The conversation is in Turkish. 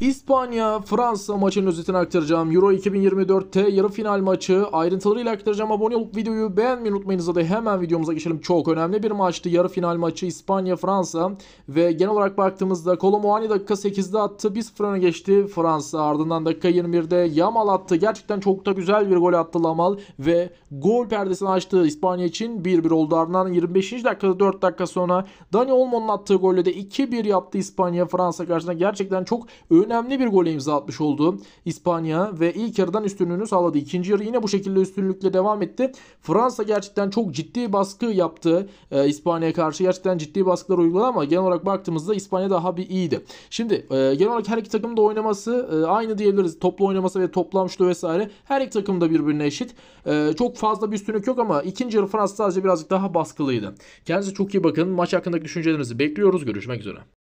İspanya Fransa maçının özetini aktaracağım. Euro 2024'te yarı final maçı ayrıntılarıyla aktaracağım. Abone olup videoyu beğenmeyi unutmayınız da hemen videomuza geçelim. Çok önemli bir maçtı. Yarı final maçı İspanya Fransa ve genel olarak baktığımızda Kolomouani dakika 8'de attı. 1-0 öne geçti Fransa. Ardından dakika 21'de Yamal attı. Gerçekten çok da güzel bir gol attı Lamal ve gol perdesini açtı İspanya için 1-1 oldu. Ardından 25. dakikada 4 dakika sonra Dani Olmo'nun attığı golle de 2-1 yaptı İspanya Fransa karşısında. Gerçekten çok ön önemli bir gole imza atmış oldu İspanya ve ilk yarıdan üstünlüğünü sağladı. İkinci yarı yine bu şekilde üstünlükle devam etti. Fransa gerçekten çok ciddi baskı yaptı e, İspanya'ya karşı. Gerçekten ciddi baskılar uyguladı ama genel olarak baktığımızda İspanya daha bir iyiydi. Şimdi e, genel olarak her iki takım da oynaması e, aynı diyebiliriz. Toplu oynaması ve toplam şutu vesaire her iki takım da birbirine eşit. E, çok fazla bir üstünlük yok ama ikinci yarı Fransa sadece birazcık daha baskılıydı. Kendinize çok iyi bakın. Maç hakkındaki düşüncelerinizi bekliyoruz. Görüşmek üzere.